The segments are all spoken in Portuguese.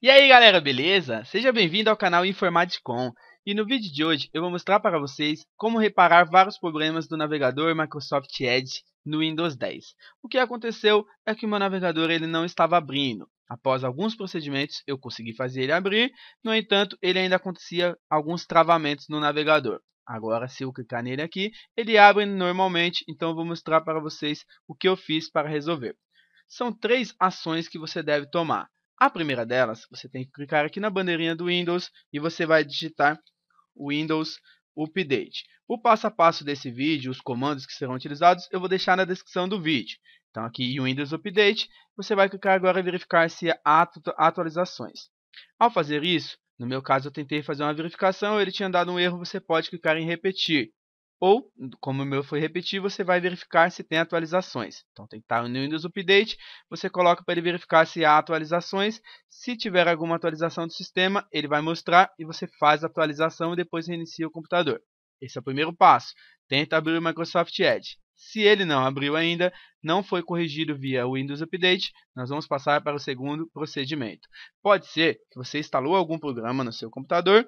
E aí galera, beleza? Seja bem-vindo ao canal Informaticom e no vídeo de hoje eu vou mostrar para vocês como reparar vários problemas do navegador Microsoft Edge no Windows 10. O que aconteceu é que o meu navegador ele não estava abrindo. Após alguns procedimentos eu consegui fazer ele abrir, no entanto ele ainda acontecia alguns travamentos no navegador. Agora, se eu clicar nele aqui, ele abre normalmente, então eu vou mostrar para vocês o que eu fiz para resolver. São três ações que você deve tomar. A primeira delas, você tem que clicar aqui na bandeirinha do Windows e você vai digitar Windows Update. O passo a passo desse vídeo, os comandos que serão utilizados, eu vou deixar na descrição do vídeo. Então aqui Windows Update, você vai clicar agora e verificar se há atualizações. Ao fazer isso, no meu caso eu tentei fazer uma verificação, ele tinha dado um erro, você pode clicar em repetir. Ou, como o meu foi repetir, você vai verificar se tem atualizações. Então, tem que estar no Windows Update, você coloca para ele verificar se há atualizações. Se tiver alguma atualização do sistema, ele vai mostrar e você faz a atualização e depois reinicia o computador. Esse é o primeiro passo. Tenta abrir o Microsoft Edge. Se ele não abriu ainda, não foi corrigido via Windows Update, nós vamos passar para o segundo procedimento. Pode ser que você instalou algum programa no seu computador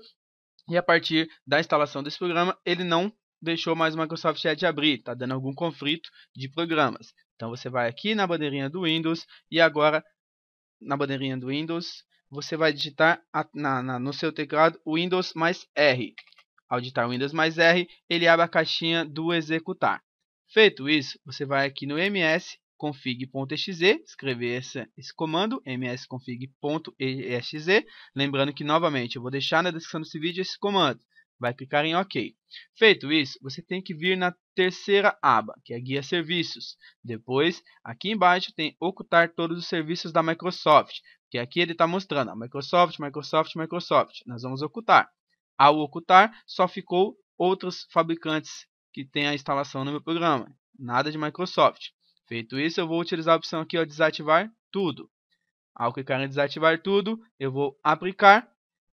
e a partir da instalação desse programa ele não deixou mais o Microsoft Edge abrir, está dando algum conflito de programas. Então você vai aqui na bandeirinha do Windows e agora na bandeirinha do Windows você vai digitar a, na, na, no seu teclado Windows mais R. Ao digitar Windows mais R, ele abre a caixinha do executar. Feito isso, você vai aqui no msconfig.exe escrever esse, esse comando, msconfig.exe. Lembrando que, novamente, eu vou deixar na descrição desse vídeo esse comando vai clicar em OK. Feito isso, você tem que vir na terceira aba, que é Guia Serviços. Depois, aqui embaixo tem Ocultar todos os serviços da Microsoft, que aqui ele está mostrando Microsoft, Microsoft, Microsoft. Nós vamos ocultar. Ao ocultar, só ficou outros fabricantes que têm a instalação no meu programa. Nada de Microsoft. Feito isso, eu vou utilizar a opção aqui, ó, desativar tudo. Ao clicar em desativar tudo, eu vou aplicar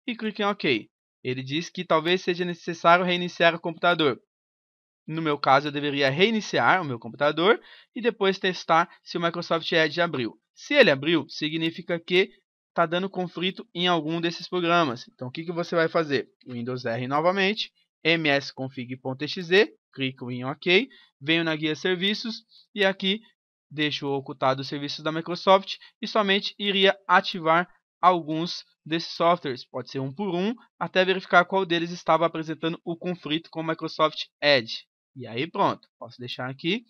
e clique em OK. Ele diz que talvez seja necessário reiniciar o computador. No meu caso, eu deveria reiniciar o meu computador e depois testar se o Microsoft Edge abriu. Se ele abriu, significa que está dando conflito em algum desses programas. Então, o que, que você vai fazer? Windows R novamente, msconfig.exe, clico em OK, venho na guia Serviços e aqui deixo ocultado os serviços da Microsoft e somente iria ativar alguns desses softwares, pode ser um por um, até verificar qual deles estava apresentando o conflito com o Microsoft Edge. E aí pronto, posso deixar aqui.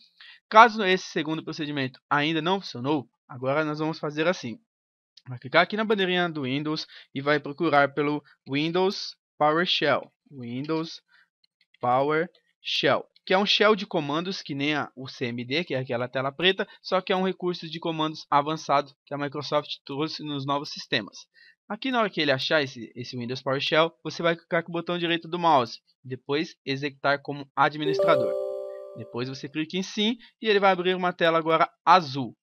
Caso esse segundo procedimento ainda não funcionou, agora nós vamos fazer assim. Vai clicar aqui na bandeirinha do Windows e vai procurar pelo Windows PowerShell. Windows PowerShell que é um shell de comandos, que nem a, o CMD, que é aquela tela preta, só que é um recurso de comandos avançado que a Microsoft trouxe nos novos sistemas. Aqui na hora que ele achar esse, esse Windows PowerShell, você vai clicar com o botão direito do mouse, depois executar como administrador. Depois você clica em sim e ele vai abrir uma tela agora azul.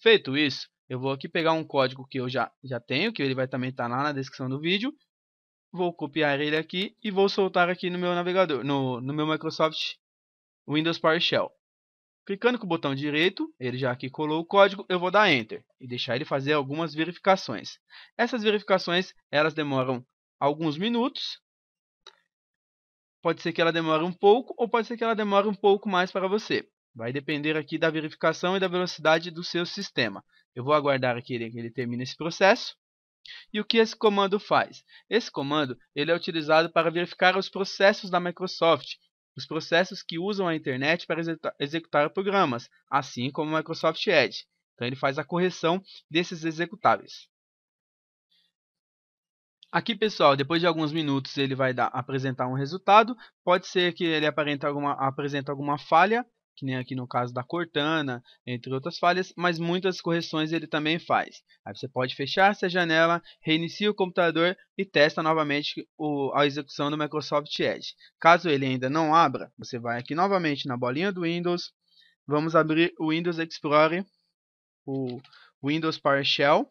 Feito isso, eu vou aqui pegar um código que eu já, já tenho, que ele vai também estar tá lá na descrição do vídeo. Vou copiar ele aqui e vou soltar aqui no meu navegador, no, no meu Microsoft Windows PowerShell. Clicando com o botão direito, ele já aqui colou o código, eu vou dar Enter e deixar ele fazer algumas verificações. Essas verificações, elas demoram alguns minutos. Pode ser que ela demore um pouco ou pode ser que ela demore um pouco mais para você. Vai depender aqui da verificação e da velocidade do seu sistema. Eu vou aguardar aqui que ele termine esse processo. E o que esse comando faz? Esse comando ele é utilizado para verificar os processos da Microsoft os processos que usam a internet para executar programas, assim como o Microsoft Edge. Então ele faz a correção desses executáveis. Aqui, pessoal, depois de alguns minutos ele vai dar, apresentar um resultado. Pode ser que ele alguma, apresente alguma falha que nem aqui no caso da Cortana, entre outras falhas, mas muitas correções ele também faz. Aí você pode fechar essa janela, reinicia o computador e testa novamente o, a execução do Microsoft Edge. Caso ele ainda não abra, você vai aqui novamente na bolinha do Windows, vamos abrir o Windows Explorer, o Windows PowerShell.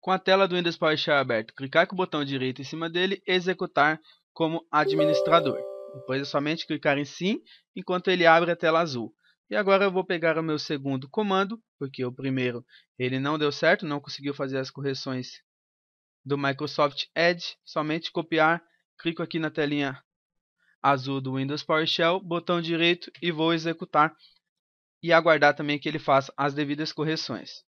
Com a tela do Windows PowerShell aberta, clicar com o botão direito em cima dele, executar como administrador. Depois é somente clicar em sim, enquanto ele abre a tela azul. E agora eu vou pegar o meu segundo comando, porque o primeiro ele não deu certo, não conseguiu fazer as correções do Microsoft Edge. Somente copiar, clico aqui na telinha azul do Windows PowerShell, botão direito e vou executar e aguardar também que ele faça as devidas correções.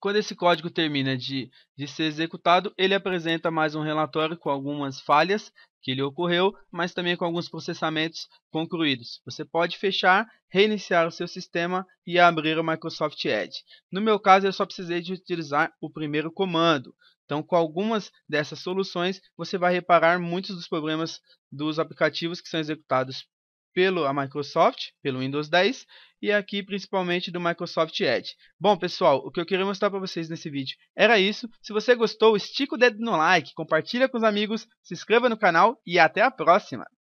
Quando esse código termina de, de ser executado, ele apresenta mais um relatório com algumas falhas que lhe ocorreu, mas também com alguns processamentos concluídos. Você pode fechar, reiniciar o seu sistema e abrir o Microsoft Edge. No meu caso, eu só precisei de utilizar o primeiro comando. Então, com algumas dessas soluções, você vai reparar muitos dos problemas dos aplicativos que são executados pela Microsoft, pelo Windows 10, e aqui principalmente do Microsoft Edge. Bom, pessoal, o que eu queria mostrar para vocês nesse vídeo era isso. Se você gostou, estica o dedo no like, compartilha com os amigos, se inscreva no canal e até a próxima!